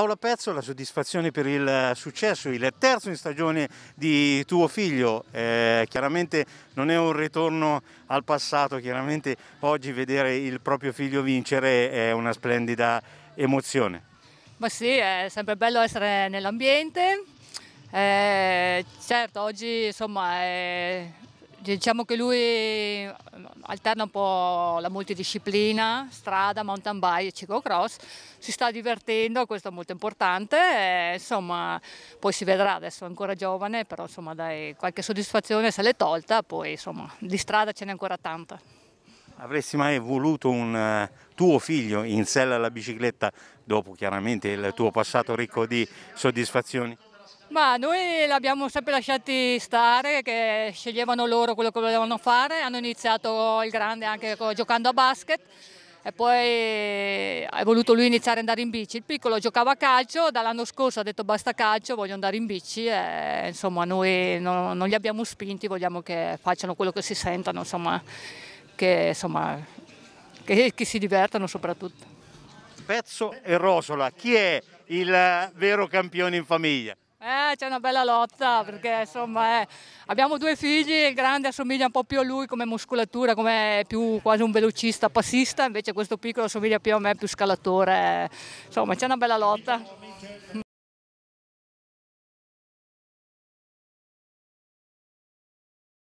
Paola Pezzo, la soddisfazione per il eh, successo, il terzo in stagione di tuo figlio, eh, chiaramente non è un ritorno al passato, chiaramente oggi vedere il proprio figlio vincere è una splendida emozione. Ma sì, è sempre bello essere nell'ambiente, eh, certo oggi insomma è Diciamo che lui eh, alterna un po' la multidisciplina, strada, mountain bike e ciclocross, si sta divertendo, questo è molto importante, e, insomma poi si vedrà, adesso è ancora giovane, però insomma dai, qualche soddisfazione se l'è tolta, poi insomma di strada ce n'è ancora tanta. Avresti mai voluto un eh, tuo figlio in sella alla bicicletta dopo chiaramente il tuo passato ricco di soddisfazioni? Ma noi l'abbiamo sempre lasciati stare, che sceglievano loro quello che volevano fare, hanno iniziato il grande anche giocando a basket e poi eh, è voluto lui iniziare ad andare in bici. Il piccolo giocava a calcio, dall'anno scorso ha detto basta calcio, voglio andare in bici e insomma noi non, non li abbiamo spinti, vogliamo che facciano quello che si sentano, insomma, che, insomma, che, che si divertano soprattutto. Pezzo e Rosola, chi è il vero campione in famiglia? Eh, c'è una bella lotta perché insomma eh, abbiamo due figli, il grande assomiglia un po' più a lui come muscolatura, come più quasi un velocista passista, invece questo piccolo assomiglia più a me, più scalatore, eh, insomma c'è una bella lotta.